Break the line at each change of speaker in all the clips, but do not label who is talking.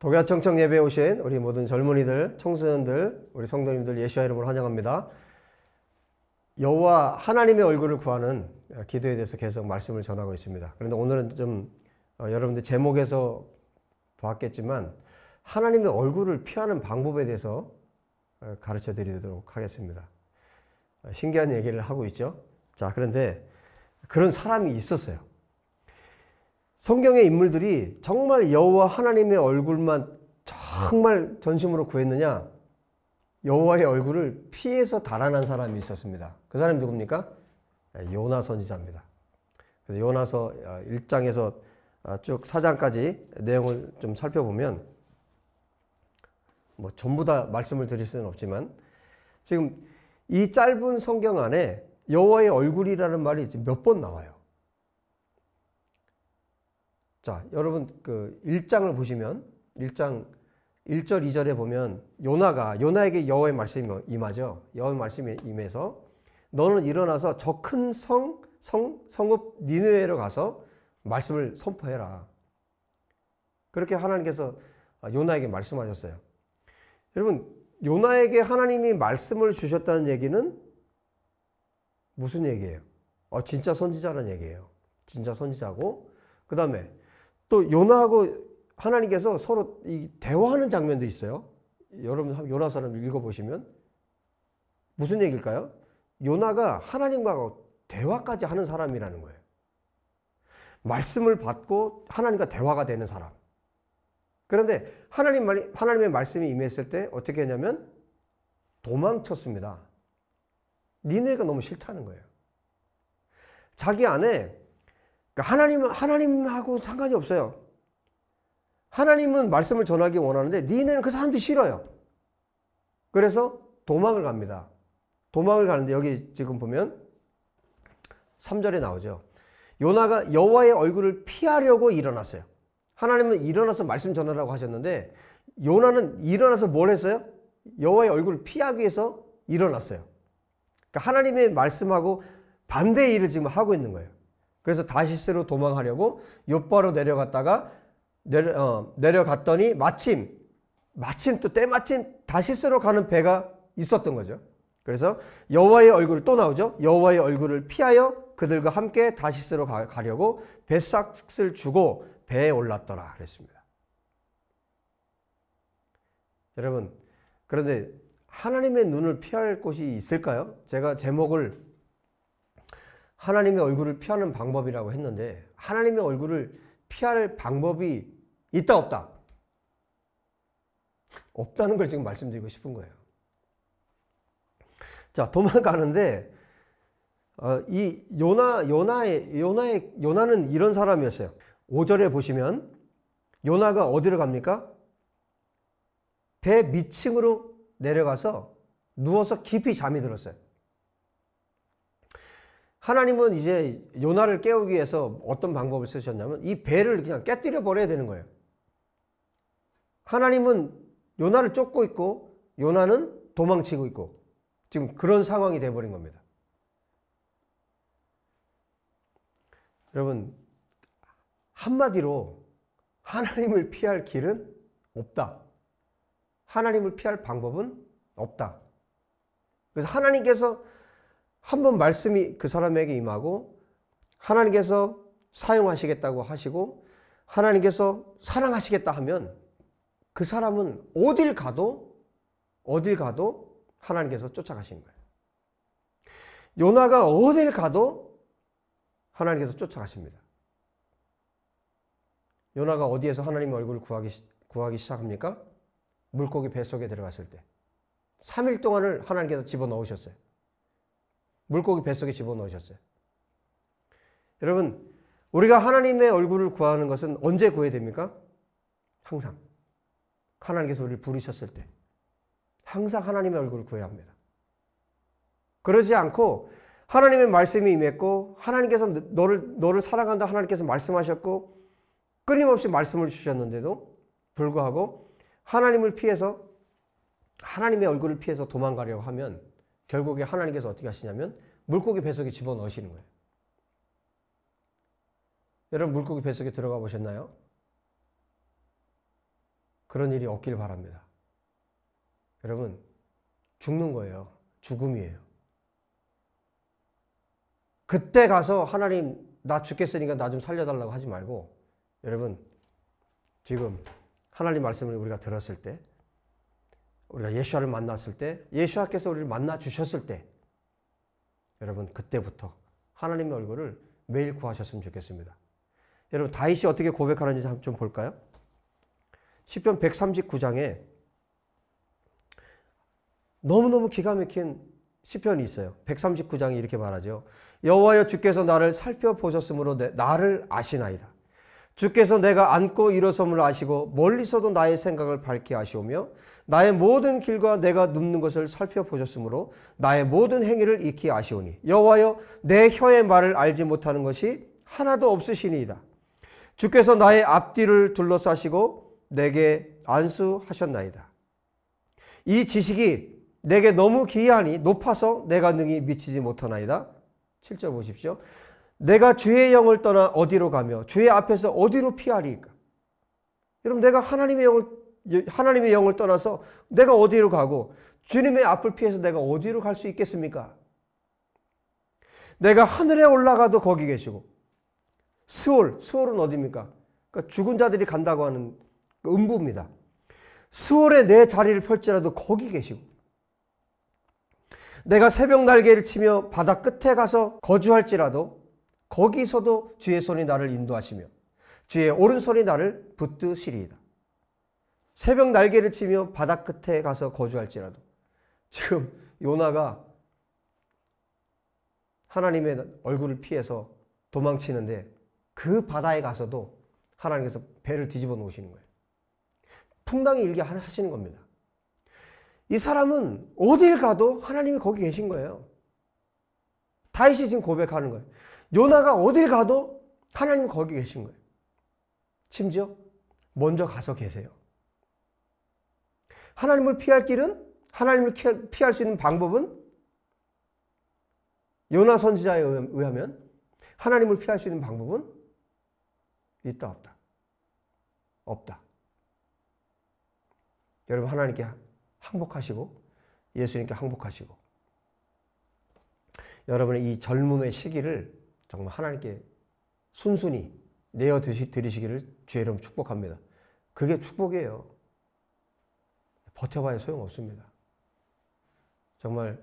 동야청청 예배 오신 우리 모든 젊은이들, 청소년들, 우리 성도님들 예수와 이름으로 환영합니다. 여호와 하나님의 얼굴을 구하는 기도에 대해서 계속 말씀을 전하고 있습니다. 그런데 오늘은 좀 어, 여러분들 제목에서 보겠지만 하나님의 얼굴을 피하는 방법에 대해서 어, 가르쳐 드리도록 하겠습니다. 어, 신기한 얘기를 하고 있죠. 자, 그런데 그런 사람이 있었어요. 성경의 인물들이 정말 여호와 하나님의 얼굴만 정말 전심으로 구했느냐? 여호와의 얼굴을 피해서 달아난 사람이 있었습니다. 그 사람이 누굽니까? 요나 선지자입니다. 그래서 요나서 1장에서 어, 어, 쭉 4장까지 내용을 좀 살펴보면 뭐 전부 다 말씀을 드릴 수는 없지만 지금 이 짧은 성경 안에 여호와의 얼굴이라는 말이 몇 번 나와요. 자, 여러분 그 1장을 보시면 1장 1절 2절에 보면 요나가 요나에게 여호와의 말씀이 뭐 임하죠. 여호와의 말씀이 임해서 너는 일어나서 저 큰 성 성, 성읍 니느웨로 가서 말씀을 선포해라. 그렇게 하나님께서 요나에게 말씀하셨어요. 여러분, 요나에게 하나님이 말씀을 주셨다는 얘기는 무슨 얘기예요? 어, 진짜 선지자라는 얘기예요. 진짜 선지자고, 그 다음에 또 요나하고 하나님께서 서로 대화하는 장면도 있어요. 여러분 요나서를 읽어보시면 무슨 얘기일까요? 요나가 하나님과 대화까지 하는 사람이라는 거예요. 말씀을 받고 하나님과 대화가 되는 사람. 그런데 하나님 말, 하나님의 말씀이 임했을 때 어떻게 했냐면 도망쳤습니다. 니네가 너무 싫다는 거예요. 자기 안에 그러니까 하나님 하나님하고 상관이 없어요. 하나님은 말씀을 전하기 원하는데 니네는 그 사람들이 싫어요. 그래서 도망을 갑니다. 도망을 가는데 여기 지금 보면 3절에 나오죠. 요나가 여호와의 얼굴을 피하려고 일어났어요. 하나님은 일어나서 말씀 전하라고 하셨는데 요나는 일어나서 뭘 했어요? 여호와의 얼굴을 피하기 위해서 일어났어요. 그러니까 하나님의 말씀하고 반대의 일을 지금 하고 있는 거예요. 그래서 다시스로 도망하려고 요바로 내려갔다가 내려, 어, 내려갔더니 마침 마침 또 때마침 다시스로 가는 배가 있었던 거죠. 그래서 여호와의 얼굴 또 나오죠. 여호와의 얼굴을 피하여 그들과 함께 다시스로 가, 려고 배삭를 주고 배에 올랐더라 그랬습니다. 여러분 그런데 하나님의 눈을 피할 곳이 있을까요? 제가 제목을 하나님의 얼굴을 피하는 방법이라고 했는데 하나님의 얼굴을 피할 방법이 있다 없다 없다는 걸 지금 말씀드리고 싶은 거예요. 자 도망가는데 어, 이 요나 요나의 요나의 요나는 이런 사람이었어요. 5절에 보시면 요나가 어디로 갑니까? 배 밑층으로 내려가서 누워서 깊이 잠이 들었어요. 하나님은 이제 요나를 깨우기 위해서 어떤 방법을 쓰셨냐면 이 배를 그냥 깨뜨려 버려야 되는 거예요. 하나님은 요나를 쫓고 있고 요나는 도망치고 있고 지금 그런 상황이 돼버린 겁니다. 여러분 한마디로 하나님을 피할 길은 없다. 하나님을 피할 방법은 없다. 그래서 하나님께서 한번 말씀이 그 사람에게 임하고 하나님께서 사용하시겠다고 하시고 하나님께서 사랑하시겠다 하면 그 사람은 어딜 가도 어딜 가도 하나님께서 쫓아가시는 거예요. 요나가 어딜 가도 하나님께서 쫓아가십니다. 요나가 어디에서 하나님 얼굴을 구하기, 구하기 시작합니까? 물고기 뱃속에 들어갔을 때. 3일 동안을 하나님께서 집어넣으셨어요. 물고기 뱃속에 집어넣으셨어요. 여러분, 우리가 하나님의 얼굴을 구하는 것은 언제 구해야 됩니까? 항상. 하나님께서 우리를 부르셨을 때. 항상 하나님의 얼굴을 구해야 합니다. 그러지 않고 하나님의 말씀이 임했고 하나님께서 너를 너를 사랑한다 하나님께서 말씀하셨고 끊임없이 말씀을 주셨는데도 불구하고 하나님을 피해서 하나님의 얼굴을 피해서 도망가려고 하면 결국에 하나님께서 어떻게 하시냐면 물고기 배속에 집어넣으시는 거예요. 여러분 물고기 뱃속에 들어가 보셨나요? 그런 일이 없길 바랍니다. 여러분 죽는 거예요. 죽음이에요. 그때 가서 하나님 나 죽겠으니까 나 좀 살려달라고 하지 말고 여러분 지금 하나님 말씀을 우리가 들었을 때 우리가 예수아를 만났을 때, 예수아께서 우리를 만나 주셨을 때, 여러분 그때부터 하나님의 얼굴을 매일 구하셨으면 좋겠습니다. 여러분 다윗이 어떻게 고백하는지 좀 볼까요? 시편 139장에 너무너무 기가 막힌 시편이 있어요. 139장이 이렇게 말하죠. 여호와여 주께서 나를 살펴보셨으므로 나를 아시나이다. 주께서 내가 앉고 일어섬을 아시고 멀리서도 나의 생각을 밝히 아시오며 나의 모든 길과 내가 눕는 것을 살펴보셨으므로 나의 모든 행위를 익히 아시오니 여호와여 내 혀의 말을 알지 못하는 것이 하나도 없으시니이다. 주께서 나의 앞뒤를 둘러싸시고 내게 안수하셨나이다. 이 지식이 내게 너무 기이하니 높아서 내가 능히 미치지 못하나이다. 7절 보십시오. 내가 주의 영을 떠나 어디로 가며 주의 앞에서 어디로 피하리까? 여러분 내가 하나님의 영을 하나님의 영을 떠나서 내가 어디로 가고 주님의 앞을 피해서 내가 어디로 갈 수 있겠습니까? 내가 하늘에 올라가도 거기 계시고 스올, 스올은 어디입니까? 그러니까 죽은 자들이 간다고 하는 그 음부입니다. 스올에 내 자리를 펼지라도 거기 계시고 내가 새벽 날개를 치며 바다 끝에 가서 거주할지라도 거기서도 주의 손이 나를 인도하시며 주의 오른손이 나를 붙드시리이다. 새벽 날개를 치며 바다 끝에 가서 거주할지라도 지금 요나가 하나님의 얼굴을 피해서 도망치는데 그 바다에 가서도 하나님께서 배를 뒤집어 놓으시는 거예요. 풍랑이 일게 하시는 겁니다. 이 사람은 어딜 가도 하나님이 거기 계신 거예요. 다윗 지금 고백하는 거예요. 요나가 어딜 가도 하나님 거기 계신 거예요. 심지어 먼저 가서 계세요. 하나님을 피할 길은 하나님을 피할 수 있는 방법은 요나 선지자에 의하면 하나님을 피할 수 있는 방법은 있다 없다. 없다. 여러분 하나님께 항복하시고 예수님께 항복하시고 여러분의 이 젊음의 시기를 정말 하나님께 순순히 내어 드리시기를 주의 이름 축복합니다. 그게 축복이에요. 버텨봐야 소용없습니다. 정말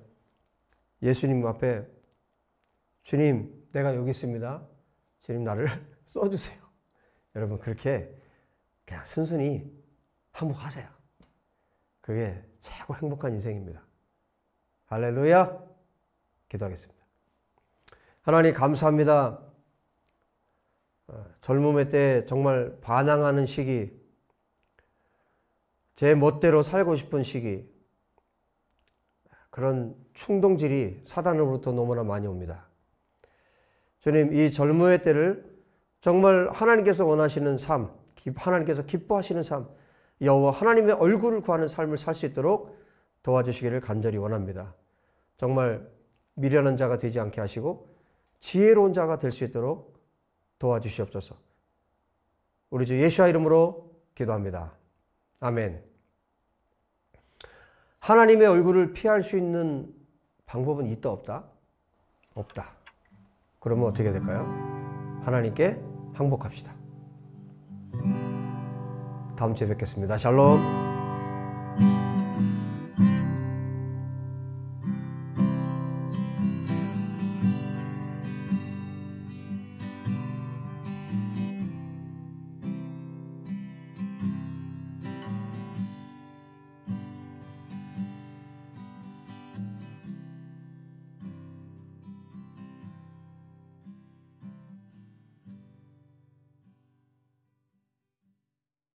예수님 앞에 주님, 내가 여기 있습니다. 주님, 나를 써주세요. 여러분, 그렇게 그냥 순순히 한복하세요. 그게 최고 행복한 인생입니다. 할렐루야! 기도하겠습니다. 하나님 감사합니다. 어, 젊음의 때 정말 반항하는 시기, 제 멋대로 살고 싶은 시기, 그런 충동질이 사단으로부터 너무나 많이 옵니다. 주님, 이 젊음의 때를 정말 하나님께서 원하시는 삶, 하나님께서 기뻐하시는 삶, 여호와 하나님의 얼굴을 구하는 삶을 살 수 있도록 도와주시기를 간절히 원합니다. 정말 미련한 자가 되지 않게 하시고 지혜로운 자가 될 수 있도록 도와주시옵소서. 우리 주 예수와 이름으로 기도합니다. 아멘. 하나님의 얼굴을 피할 수 있는 방법은 있다 없다? 없다. 그러면 어떻게 될까요? 하나님께 항복합시다. 다음 주에 뵙겠습니다. 샬롬.